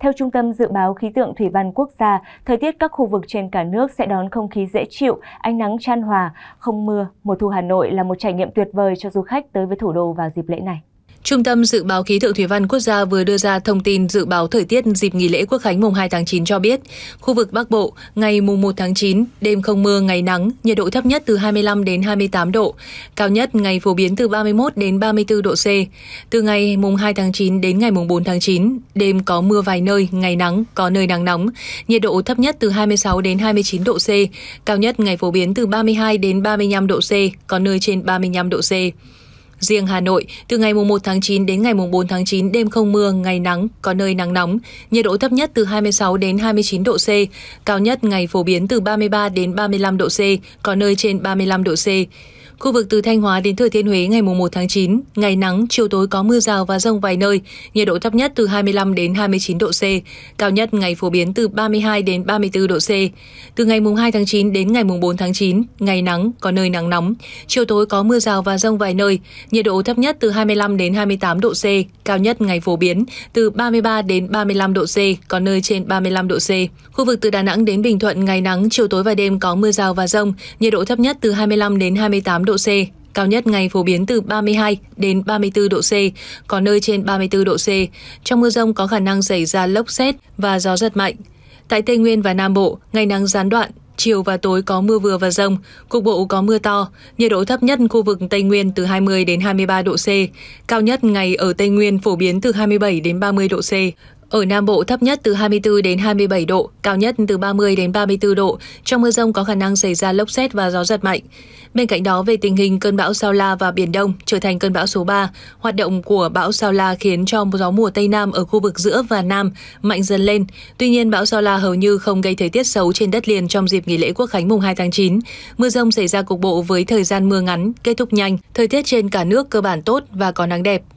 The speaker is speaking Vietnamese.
Theo Trung tâm Dự báo Khí tượng Thủy văn Quốc gia, thời tiết các khu vực trên cả nước sẽ đón không khí dễ chịu, ánh nắng chan hòa, không mưa. Mùa thu Hà Nội là một trải nghiệm tuyệt vời cho du khách tới với thủ đô vào dịp lễ này. Trung tâm Dự báo Khí tượng Thủy văn Quốc gia vừa đưa ra thông tin dự báo thời tiết dịp nghỉ lễ Quốc khánh mùng 2 tháng 9 cho biết, khu vực Bắc Bộ ngày mùng 1 tháng 9, đêm không mưa, ngày nắng, nhiệt độ thấp nhất từ 25 đến 28 độ, cao nhất ngày phổ biến từ 31 đến 34 độ C. Từ ngày mùng 2 tháng 9 đến ngày mùng 4 tháng 9, đêm có mưa vài nơi, ngày nắng, có nơi nắng nóng, nhiệt độ thấp nhất từ 26 đến 29 độ C, cao nhất ngày phổ biến từ 32 đến 35 độ C, có nơi trên 35 độ C. Riêng Hà Nội, từ ngày 1 tháng 9 đến ngày 4 tháng 9 đêm không mưa, ngày nắng, có nơi nắng nóng, nhiệt độ thấp nhất từ 26 đến 29 độ C, cao nhất ngày phổ biến từ 33 đến 35 độ C, có nơi trên 35 độ C. Khu vực từ Thanh Hóa đến Thừa Thiên Huế ngày 1 tháng 9, ngày nắng, chiều tối có mưa rào và rông vài nơi, nhiệt độ thấp nhất từ 25 đến 29 độ C, cao nhất ngày phổ biến từ 32 đến 34 độ C. Từ ngày mùng 2 tháng 9 đến ngày mùng 4 tháng 9, ngày nắng, có nơi nắng nóng, chiều tối có mưa rào và rông vài nơi, nhiệt độ thấp nhất từ 25 đến 28 độ C, cao nhất ngày phổ biến từ 33 đến 35 độ C, có nơi trên 35 độ C. Khu vực từ Đà Nẵng đến Bình Thuận ngày nắng, chiều tối và đêm có mưa rào và rông, nhiệt độ thấp nhất từ 25 đến 28 độ C, cao nhất ngày phổ biến từ 32 đến 34 độ C, có nơi trên 34 độ C. Trong mưa rông có khả năng xảy ra lốc xét và gió giật mạnh. Tại Tây Nguyên và Nam Bộ, ngày nắng gián đoạn, chiều và tối có mưa vừa và rông, cục bộ có mưa to, nhiệt độ thấp nhất khu vực Tây Nguyên từ 20 đến 23 độ C, cao nhất ngày ở Tây Nguyên phổ biến từ 27 đến 30 độ C, ở Nam Bộ thấp nhất từ 24 đến 27 độ, cao nhất từ 30 đến 34 độ. Trong mưa rông có khả năng xảy ra lốc xét và gió giật mạnh. Bên cạnh đó, về tình hình cơn bão Sao La và Biển Đông trở thành cơn bão số 3, hoạt động của bão Sao La khiến cho gió mùa Tây Nam ở khu vực giữa và Nam mạnh dần lên. Tuy nhiên, bão Sao La hầu như không gây thời tiết xấu trên đất liền trong dịp nghỉ lễ Quốc khánh mùng 2 tháng 9. Mưa rông xảy ra cục bộ với thời gian mưa ngắn, kết thúc nhanh. Thời tiết trên cả nước cơ bản tốt và có nắng đẹp.